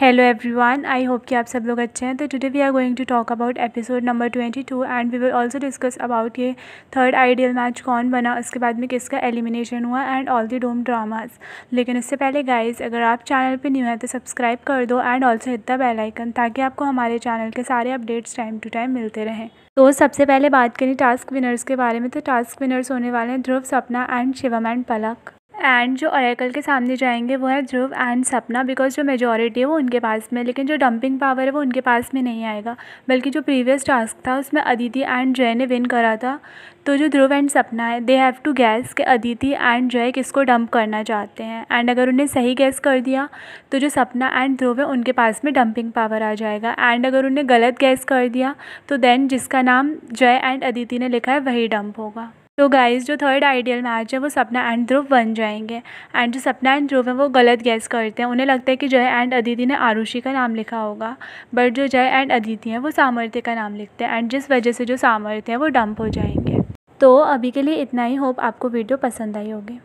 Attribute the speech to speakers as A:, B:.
A: hello everyone I hope कि आप सब लोग अच्छे हैं तो today we are going to talk about episode number twenty two and we will also discuss about ये थर्ड आइडियल मैच कौन बना उसके बाद में किसका एलिमिनेशन हुआ and all the dome dramas लेकिन इससे पहले गाइज अगर आप चैनल पे न्यू हैं तो सब्सक्राइब कर दो and also hit the bell icon ताकि आपको हमारे चैनल के सारे अपडेट्स टाइम टू टाइम मिलते रहें तो सबसे पहले बात करें टास्क विनर्स के बारे में तो टास्क विनर्स होने वाले हैं Dhruv Sapna and Shivam and Palak and जो अरेकल के सामने जाएंगे वो है ध्रुव एंड सपना बिकॉज जो मेजॉरिटी है वो उनके पास में लेकिन जो डंपिंग पावर है वो उनके पास में नहीं आएगा बल्कि जो प्रीवियस टास्क था उसमें अदिति एंड जय ने विन करा था तो जो ध्रुव एंड सपना है दे हैव टू गैस कि अदिति एंड जय किसको डंप करना चाहते हैं एंड अगर उन्हें सही गैस कर दिया तो जो सपना एंड ध्रुव है उनके पास में डंपिंग पावर आ जाएगा एंड अगर उन्हें गलत गैस कर दिया तो देन जिसका नाम जय एंड अदिति ने लिखा है वही डंप होगा तो गाइस जो थर्ड आइडियल मैच है वो सपना एंड ध्रुव बन जाएंगे एंड जो सपना एंड ध्रुव है वो गलत गैस करते हैं उन्हें लगता है कि जय एंड अदिति ने आरुषि का नाम लिखा होगा बट जो जय एंड अदिति हैं वो सामर्थ्य का नाम लिखते हैं एंड जिस वजह से जो सामर्थ्य है वो डंप हो जाएंगे तो अभी के लिए इतना ही होप आपको वीडियो पसंद आई होगी